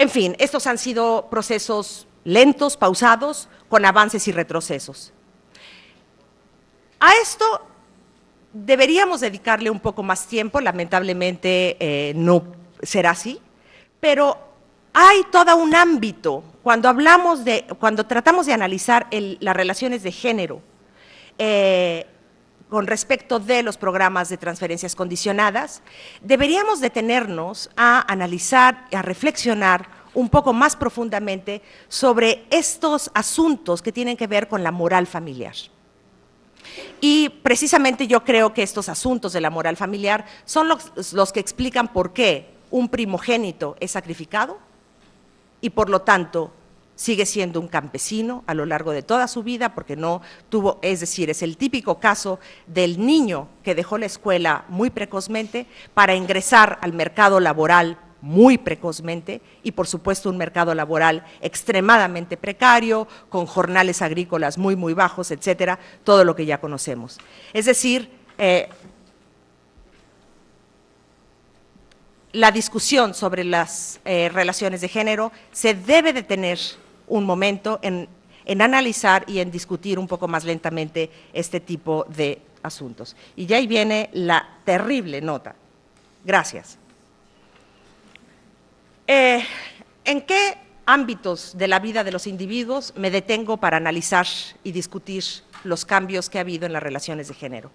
En fin, estos han sido procesos lentos, pausados, con avances y retrocesos. A esto deberíamos dedicarle un poco más tiempo, lamentablemente eh, no será así, pero hay todo un ámbito cuando hablamos de, cuando tratamos de analizar las relaciones de género. Eh, con respecto de los programas de transferencias condicionadas, deberíamos detenernos a analizar, y a reflexionar un poco más profundamente sobre estos asuntos que tienen que ver con la moral familiar. Y precisamente yo creo que estos asuntos de la moral familiar son los, los que explican por qué un primogénito es sacrificado y por lo tanto sigue siendo un campesino a lo largo de toda su vida porque no tuvo, es decir, es el típico caso del niño que dejó la escuela muy precozmente para ingresar al mercado laboral muy precozmente y por supuesto un mercado laboral extremadamente precario, con jornales agrícolas muy, muy bajos, etcétera, todo lo que ya conocemos. Es decir, eh, la discusión sobre las eh, relaciones de género se debe de tener un momento en, analizar y en discutir un poco más lentamente este tipo de asuntos. Y ya ahí viene la terrible nota. Gracias. Eh, ¿En qué ámbitos de la vida de los individuos me detengo para analizar y discutir los cambios que ha habido en las relaciones de género?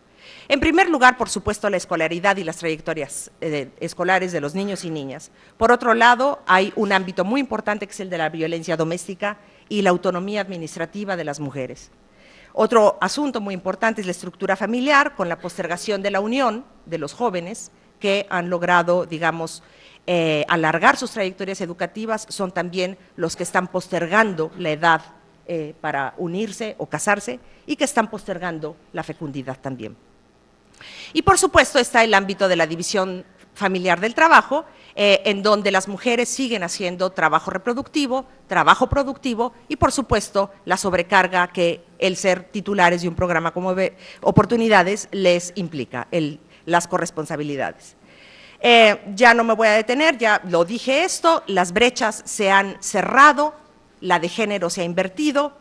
En primer lugar, por supuesto, la escolaridad y las trayectorias eh, escolares de los niños y niñas. Por otro lado, hay un ámbito muy importante que es el de la violencia doméstica y la autonomía administrativa de las mujeres. Otro asunto muy importante es la estructura familiar, con la postergación de la unión de los jóvenes que han logrado, digamos, eh, alargar sus trayectorias educativas, son también los que están postergando la edad eh, para unirse o casarse y que están postergando la fecundidad también. Y por supuesto está el ámbito de la división familiar del trabajo, eh, en donde las mujeres siguen haciendo trabajo reproductivo, trabajo productivo y por supuesto la sobrecarga que el ser titulares de un programa como Oportunidades les implica, las corresponsabilidades. Eh, ya no me voy a detener, ya lo dije esto, las brechas se han cerrado, la de género se ha invertido,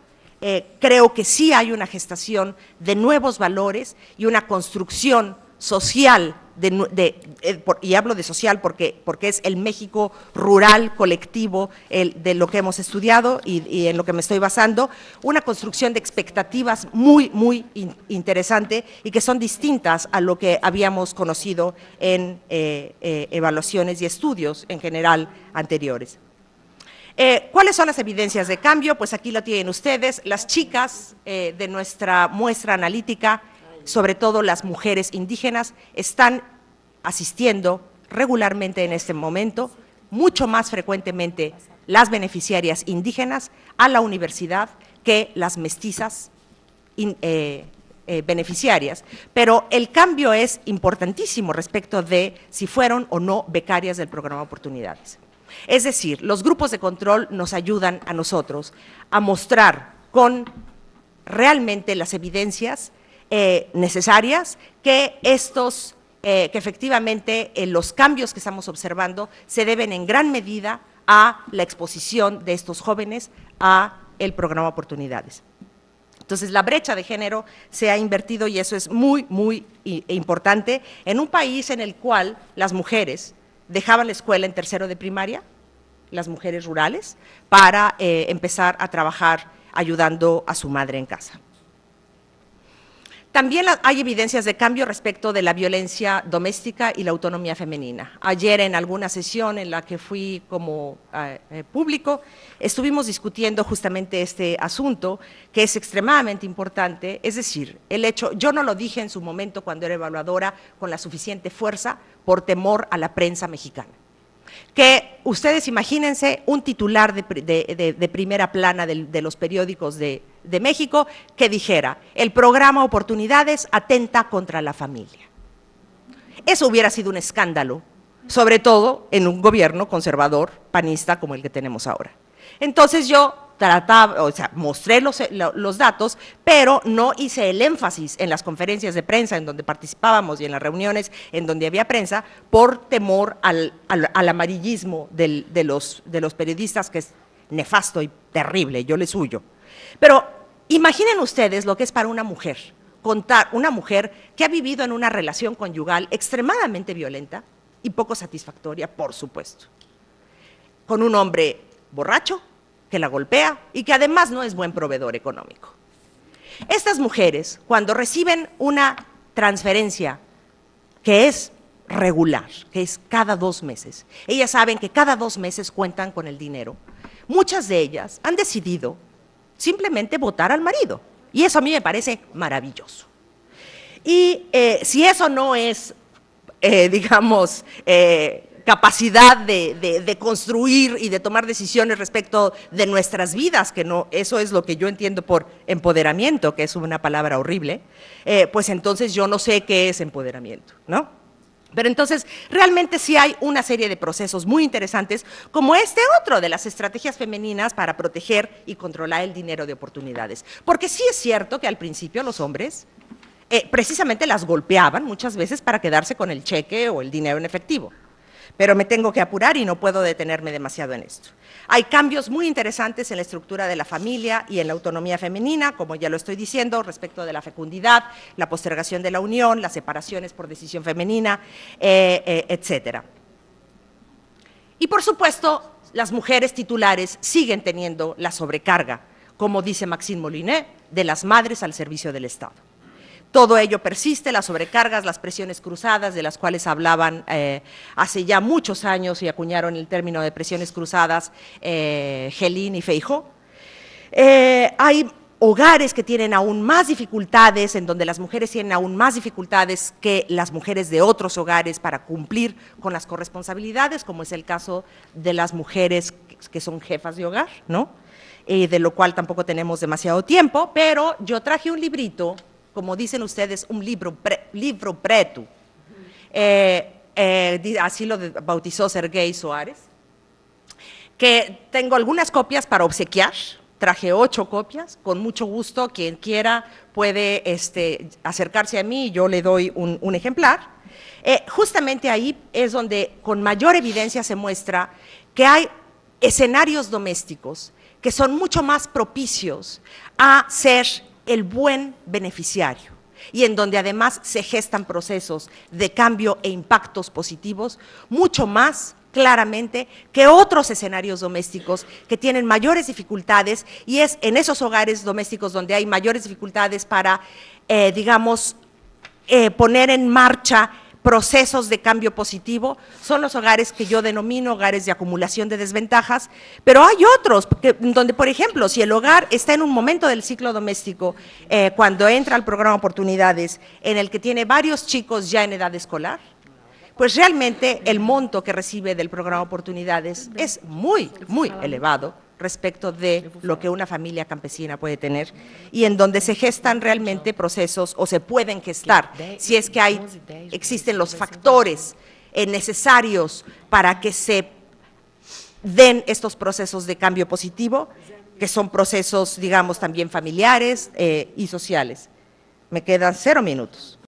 eh, creo que sí hay una gestación de nuevos valores y una construcción social, de, eh, y hablo de social porque, es el México rural colectivo de lo que hemos estudiado y, en lo que me estoy basando, una construcción de expectativas muy, muy interesante y que son distintas a lo que habíamos conocido en eh, evaluaciones y estudios en general anteriores. Eh, ¿Cuáles son las evidencias de cambio? Pues aquí lo tienen ustedes, las chicas eh, de nuestra muestra analítica, sobre todo las mujeres indígenas, están asistiendo regularmente en este momento, mucho más frecuentemente las beneficiarias indígenas a la universidad que las mestizas eh, beneficiarias, pero el cambio es importantísimo respecto de si fueron o no becarias del programa Oportunidades. Es decir, los grupos de control nos ayudan a nosotros a mostrar con realmente las evidencias eh, necesarias que estos, eh, que efectivamente eh, los cambios que estamos observando se deben en gran medida a la exposición de estos jóvenes a el programa Oportunidades. Entonces, la brecha de género se ha invertido y eso es muy, muy importante en un país en el cual las mujeres dejaban la escuela en tercero de primaria, las mujeres rurales, para eh, empezar a trabajar ayudando a su madre en casa. También hay evidencias de cambio respecto de la violencia doméstica y la autonomía femenina. Ayer en alguna sesión en la que fui como ah, eh, público, estuvimos discutiendo justamente este asunto que es extremadamente importante, es decir, el hecho, yo no lo dije en su momento cuando era evaluadora con la suficiente fuerza, por temor a la prensa mexicana. Que ustedes imagínense un titular de, primera plana de, los periódicos de, de México que dijera, el programa Oportunidades atenta contra la familia. Eso hubiera sido un escándalo, sobre todo en un gobierno conservador, panista como el que tenemos ahora. Entonces yo trataba, o sea, mostré eh, los, datos, pero no hice el énfasis en las conferencias de prensa en donde participábamos y en las reuniones en donde había prensa por temor al, amarillismo de, los, de los periodistas, que es nefasto y terrible, yo les huyo. Pero imaginen ustedes lo que es para una mujer contar una mujer que ha vivido en una relación conyugal extremadamente violenta y poco satisfactoria, por supuesto, con un hombre borracho, que la golpea y que además no es buen proveedor económico. Estas mujeres, cuando reciben una transferencia que es regular, que es cada dos meses, ellas saben que cada dos meses cuentan con el dinero. Muchas de ellas han decidido simplemente votar al marido. Y eso a mí me parece maravilloso. Y eh, si eso no es, eh, digamos, eh, capacidad de, construir y de tomar decisiones respecto de nuestras vidas, que no, eso es lo que yo entiendo por empoderamiento, que es una palabra horrible, eh, pues entonces yo no sé qué es empoderamiento, ¿no? Pero entonces, realmente sí hay una serie de procesos muy interesantes, como este otro de las estrategias femeninas para proteger y controlar el dinero de oportunidades. Porque sí es cierto que al principio los hombres eh, precisamente las golpeaban muchas veces para quedarse con el cheque o el dinero en efectivo pero me tengo que apurar y no puedo detenerme demasiado en esto. Hay cambios muy interesantes en la estructura de la familia y en la autonomía femenina, como ya lo estoy diciendo, respecto de la fecundidad, la postergación de la unión, las separaciones por decisión femenina, eh, eh, etcétera. Y por supuesto, las mujeres titulares siguen teniendo la sobrecarga, como dice Maxime Molinet, de las madres al servicio del Estado. Todo ello persiste, las sobrecargas, las presiones cruzadas, de las cuales hablaban eh, hace ya muchos años y acuñaron el término de presiones cruzadas eh, Gelín y Feijo. Eh, hay hogares que tienen aún más dificultades, en donde las mujeres tienen aún más dificultades que las mujeres de otros hogares para cumplir con las corresponsabilidades, como es el caso de las mujeres que son jefas de hogar, ¿no? de lo cual tampoco tenemos demasiado tiempo, pero yo traje un librito como dicen ustedes, un libro, libro preto. Eh, eh, así lo bautizó Sergei Suárez, que tengo algunas copias para obsequiar, traje ocho copias, con mucho gusto, quien quiera puede este, acercarse a mí y yo le doy un, ejemplar. Eh, justamente ahí es donde con mayor evidencia se muestra que hay escenarios domésticos que son mucho más propicios a ser el buen beneficiario y en donde además se gestan procesos de cambio e impactos positivos, mucho más claramente que otros escenarios domésticos que tienen mayores dificultades y es en esos hogares domésticos donde hay mayores dificultades para, eh, digamos, eh, poner en marcha procesos de cambio positivo, son los hogares que yo denomino hogares de acumulación de desventajas, pero hay otros donde, por ejemplo, si el hogar está en un momento del ciclo doméstico, eh, cuando entra al programa Oportunidades, en el que tiene varios chicos ya en edad escolar, pues realmente el monto que recibe del programa Oportunidades es muy, muy elevado respecto de lo que una familia campesina puede tener y en donde se gestan realmente procesos o se pueden gestar si es que hay, existen los factores eh, necesarios para que se den estos procesos de cambio positivo, que son procesos, digamos, también familiares eh, y sociales. Me quedan cero minutos.